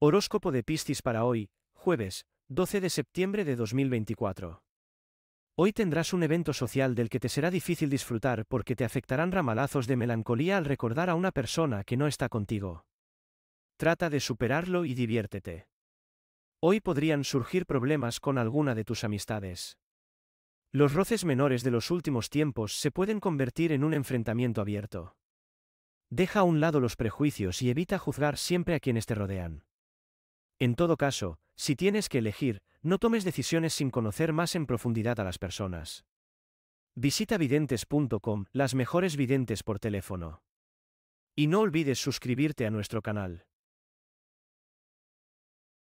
Horóscopo de Piscis para hoy, jueves, 12 de septiembre de 2024. Hoy tendrás un evento social del que te será difícil disfrutar porque te afectarán ramalazos de melancolía al recordar a una persona que no está contigo. Trata de superarlo y diviértete. Hoy podrían surgir problemas con alguna de tus amistades. Los roces menores de los últimos tiempos se pueden convertir en un enfrentamiento abierto. Deja a un lado los prejuicios y evita juzgar siempre a quienes te rodean. En todo caso, si tienes que elegir, no tomes decisiones sin conocer más en profundidad a las personas. Visita videntes.com, las mejores videntes por teléfono. Y no olvides suscribirte a nuestro canal.